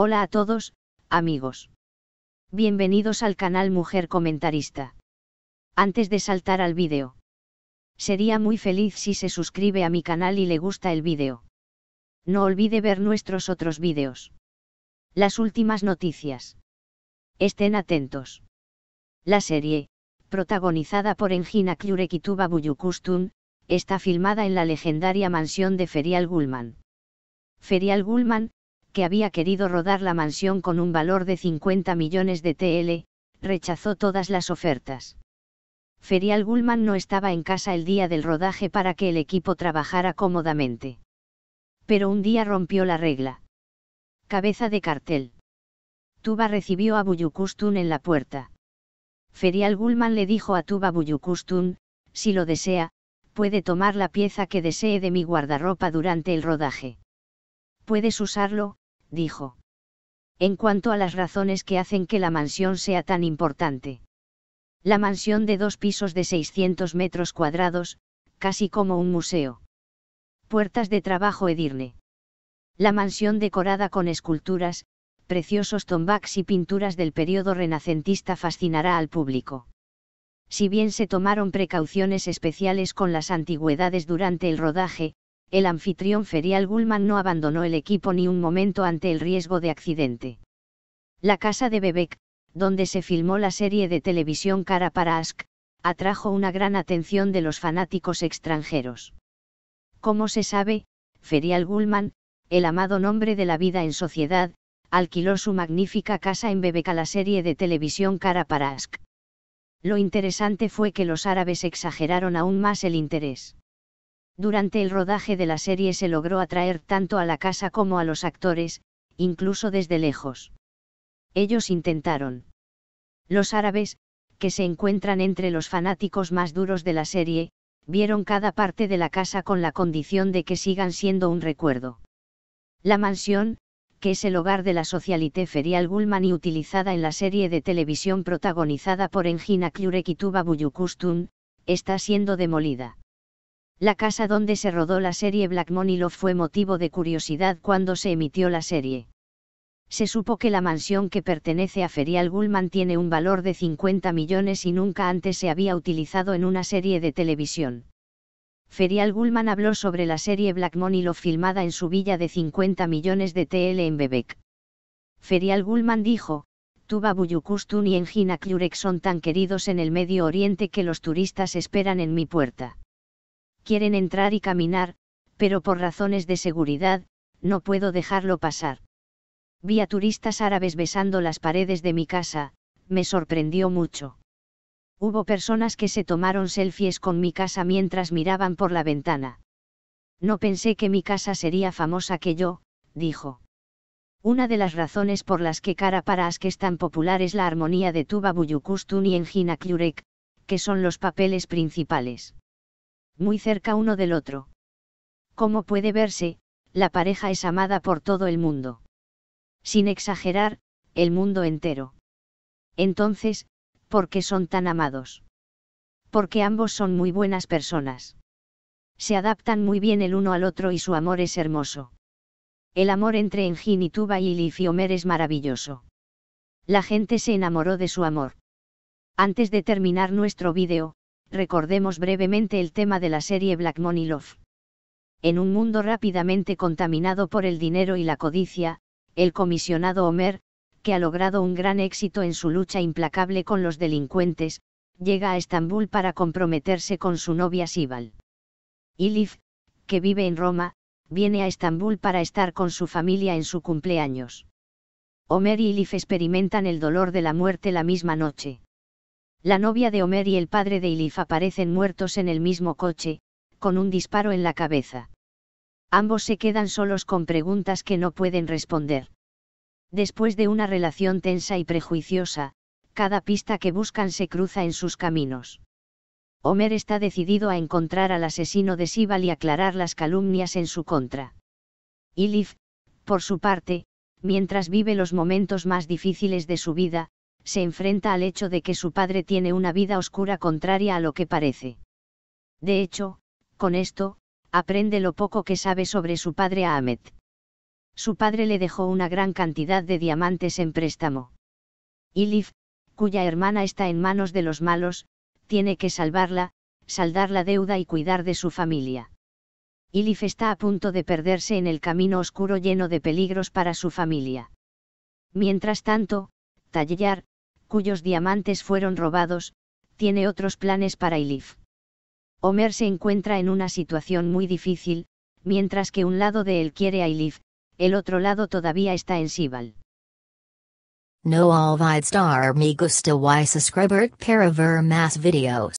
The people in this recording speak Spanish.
Hola a todos, amigos. Bienvenidos al canal Mujer Comentarista. Antes de saltar al vídeo. Sería muy feliz si se suscribe a mi canal y le gusta el vídeo. No olvide ver nuestros otros vídeos. Las últimas noticias. Estén atentos. La serie, protagonizada por Engina Klurek y Buyukustun, está filmada en la legendaria mansión de Ferial Gulman. Ferial Gulman, había querido rodar la mansión con un valor de 50 millones de TL, rechazó todas las ofertas. Ferial Gullman no estaba en casa el día del rodaje para que el equipo trabajara cómodamente. Pero un día rompió la regla. Cabeza de cartel. Tuba recibió a Buyukustun en la puerta. Ferial Gullman le dijo a Tuba Buyukustun, si lo desea, puede tomar la pieza que desee de mi guardarropa durante el rodaje. Puedes usarlo, dijo. En cuanto a las razones que hacen que la mansión sea tan importante. La mansión de dos pisos de 600 metros cuadrados, casi como un museo. Puertas de trabajo Edirne. La mansión decorada con esculturas, preciosos tombaks y pinturas del periodo renacentista fascinará al público. Si bien se tomaron precauciones especiales con las antigüedades durante el rodaje, el anfitrión ferial Gullman no abandonó el equipo ni un momento ante el riesgo de accidente. La casa de Bebek, donde se filmó la serie de televisión Cara para Ask, atrajo una gran atención de los fanáticos extranjeros. Como se sabe, Ferial Gullman, el amado nombre de la vida en sociedad, alquiló su magnífica casa en Bebek a la serie de televisión Cara para Ask. Lo interesante fue que los árabes exageraron aún más el interés. Durante el rodaje de la serie se logró atraer tanto a la casa como a los actores, incluso desde lejos. Ellos intentaron. Los árabes, que se encuentran entre los fanáticos más duros de la serie, vieron cada parte de la casa con la condición de que sigan siendo un recuerdo. La mansión, que es el hogar de la socialité ferial y utilizada en la serie de televisión protagonizada por Engina Klurek y Buyukustun, está siendo demolida. La casa donde se rodó la serie Black Love fue motivo de curiosidad cuando se emitió la serie. Se supo que la mansión que pertenece a Ferial Gullman tiene un valor de 50 millones y nunca antes se había utilizado en una serie de televisión. Ferial Gullman habló sobre la serie Black Love filmada en su villa de 50 millones de TL en Bebek. Ferial Gullman dijo, Tuba Buyukustun y Engina Klurek son tan queridos en el Medio Oriente que los turistas esperan en mi puerta. Quieren entrar y caminar, pero por razones de seguridad, no puedo dejarlo pasar. Vi a turistas árabes besando las paredes de mi casa, me sorprendió mucho. Hubo personas que se tomaron selfies con mi casa mientras miraban por la ventana. No pensé que mi casa sería famosa que yo, dijo. Una de las razones por las que Cara Parasque es tan popular es la armonía de Tuba Buyukustun y Enjina Kyurek, que son los papeles principales muy cerca uno del otro. Como puede verse, la pareja es amada por todo el mundo. Sin exagerar, el mundo entero. Entonces, ¿por qué son tan amados? Porque ambos son muy buenas personas. Se adaptan muy bien el uno al otro y su amor es hermoso. El amor entre Engin y Tuba y Ilifiomer es maravilloso. La gente se enamoró de su amor. Antes de terminar nuestro vídeo, recordemos brevemente el tema de la serie Black Money Love. En un mundo rápidamente contaminado por el dinero y la codicia, el comisionado Homer, que ha logrado un gran éxito en su lucha implacable con los delincuentes, llega a Estambul para comprometerse con su novia Sibal. Ilif, que vive en Roma, viene a Estambul para estar con su familia en su cumpleaños. Homer y Ilif experimentan el dolor de la muerte la misma noche. La novia de Homer y el padre de Ilif aparecen muertos en el mismo coche, con un disparo en la cabeza. Ambos se quedan solos con preguntas que no pueden responder. Después de una relación tensa y prejuiciosa, cada pista que buscan se cruza en sus caminos. Homer está decidido a encontrar al asesino de Sibal y aclarar las calumnias en su contra. Ilif, por su parte, mientras vive los momentos más difíciles de su vida, se enfrenta al hecho de que su padre tiene una vida oscura contraria a lo que parece. De hecho, con esto, aprende lo poco que sabe sobre su padre Ahmed. Su padre le dejó una gran cantidad de diamantes en préstamo. Ilif, cuya hermana está en manos de los malos, tiene que salvarla, saldar la deuda y cuidar de su familia. Ilif está a punto de perderse en el camino oscuro lleno de peligros para su familia. Mientras tanto, Tallar, cuyos diamantes fueron robados, tiene otros planes para Ilif. Homer se encuentra en una situación muy difícil, mientras que un lado de él quiere a Ilif, el otro lado todavía está en Sibal. No me gusta y para ver más videos.